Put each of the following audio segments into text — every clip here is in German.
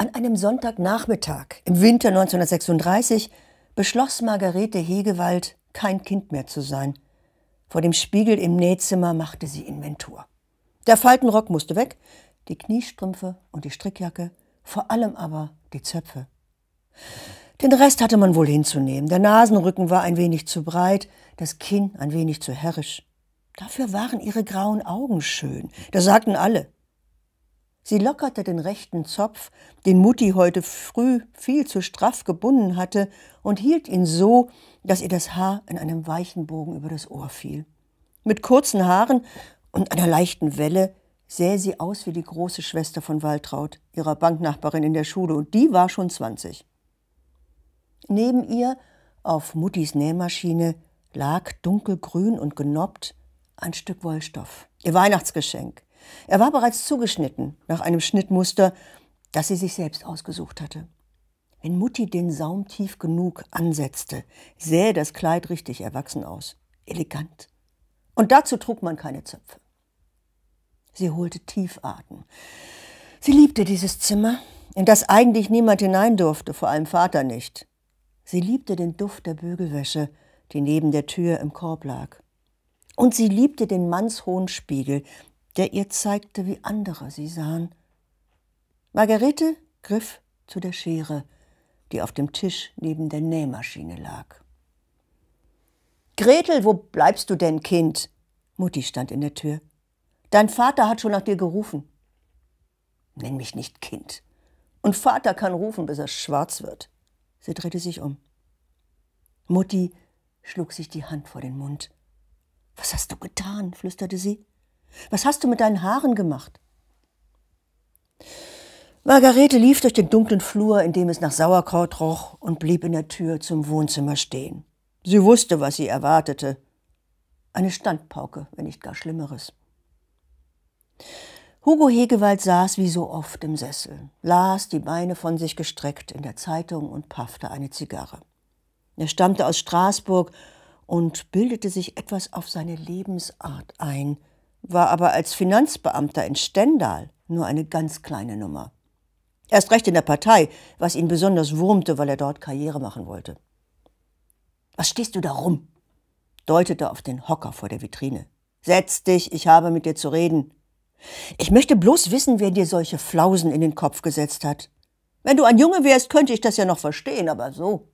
An einem Sonntagnachmittag im Winter 1936 beschloss Margarete Hegewald, kein Kind mehr zu sein. Vor dem Spiegel im Nähzimmer machte sie Inventur. Der Faltenrock musste weg, die Kniestrümpfe und die Strickjacke, vor allem aber die Zöpfe. Den Rest hatte man wohl hinzunehmen. Der Nasenrücken war ein wenig zu breit, das Kinn ein wenig zu herrisch. Dafür waren ihre grauen Augen schön, das sagten alle. Sie lockerte den rechten Zopf, den Mutti heute früh viel zu straff gebunden hatte, und hielt ihn so, dass ihr das Haar in einem weichen Bogen über das Ohr fiel. Mit kurzen Haaren und einer leichten Welle sähe sie aus wie die große Schwester von Waltraud, ihrer Banknachbarin in der Schule, und die war schon zwanzig. Neben ihr, auf Muttis Nähmaschine, lag dunkelgrün und genoppt ein Stück Wollstoff, ihr Weihnachtsgeschenk. Er war bereits zugeschnitten nach einem Schnittmuster, das sie sich selbst ausgesucht hatte. Wenn Mutti den Saum tief genug ansetzte, sähe das Kleid richtig erwachsen aus, elegant. Und dazu trug man keine Zöpfe. Sie holte tief Atem. Sie liebte dieses Zimmer, in das eigentlich niemand hinein durfte, vor allem Vater nicht. Sie liebte den Duft der Bügelwäsche, die neben der Tür im Korb lag. Und sie liebte den mannshohen Spiegel, der ihr zeigte, wie andere sie sahen. Margarete griff zu der Schere, die auf dem Tisch neben der Nähmaschine lag. Gretel, wo bleibst du denn, Kind? Mutti stand in der Tür. Dein Vater hat schon nach dir gerufen. Nenn mich nicht Kind. Und Vater kann rufen, bis er schwarz wird. Sie drehte sich um. Mutti schlug sich die Hand vor den Mund. Was hast du getan? flüsterte sie. Was hast du mit deinen Haaren gemacht? Margarete lief durch den dunklen Flur, in dem es nach Sauerkraut roch, und blieb in der Tür zum Wohnzimmer stehen. Sie wusste, was sie erwartete. Eine Standpauke, wenn nicht gar Schlimmeres. Hugo Hegewald saß wie so oft im Sessel, las die Beine von sich gestreckt in der Zeitung und paffte eine Zigarre. Er stammte aus Straßburg und bildete sich etwas auf seine Lebensart ein – war aber als Finanzbeamter in Stendal nur eine ganz kleine Nummer. Erst recht in der Partei, was ihn besonders wurmte, weil er dort Karriere machen wollte. Was stehst du da rum? deutete auf den Hocker vor der Vitrine. Setz dich, ich habe mit dir zu reden. Ich möchte bloß wissen, wer dir solche Flausen in den Kopf gesetzt hat. Wenn du ein Junge wärst, könnte ich das ja noch verstehen, aber so.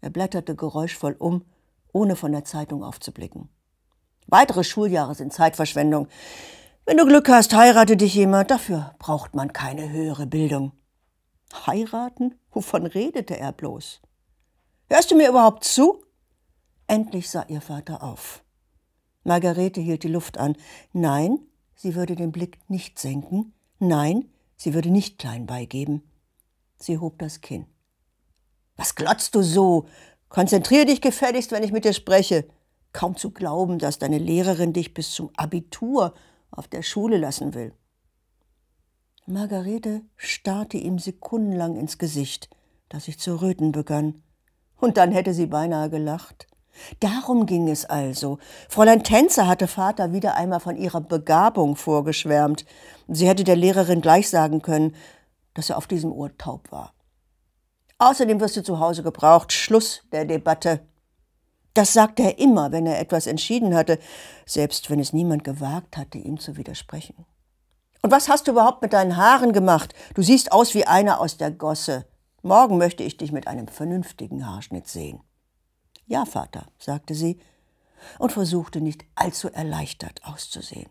Er blätterte geräuschvoll um, ohne von der Zeitung aufzublicken. Weitere Schuljahre sind Zeitverschwendung. Wenn du Glück hast, heirate dich jemand, dafür braucht man keine höhere Bildung. Heiraten? Wovon redete er bloß? Hörst du mir überhaupt zu? Endlich sah ihr Vater auf. Margarete hielt die Luft an. Nein, sie würde den Blick nicht senken. Nein, sie würde nicht klein beigeben. Sie hob das Kinn. Was glotzt du so? Konzentrier dich gefälligst, wenn ich mit dir spreche. Kaum zu glauben, dass deine Lehrerin dich bis zum Abitur auf der Schule lassen will. Margarete starrte ihm sekundenlang ins Gesicht, das sich zu röten begann. Und dann hätte sie beinahe gelacht. Darum ging es also. Fräulein Tänzer hatte Vater wieder einmal von ihrer Begabung vorgeschwärmt. Sie hätte der Lehrerin gleich sagen können, dass er auf diesem Ohr taub war. Außerdem wirst du zu Hause gebraucht. Schluss der Debatte. Das sagte er immer, wenn er etwas entschieden hatte, selbst wenn es niemand gewagt hatte, ihm zu widersprechen. Und was hast du überhaupt mit deinen Haaren gemacht? Du siehst aus wie einer aus der Gosse. Morgen möchte ich dich mit einem vernünftigen Haarschnitt sehen. Ja, Vater, sagte sie und versuchte nicht allzu erleichtert auszusehen.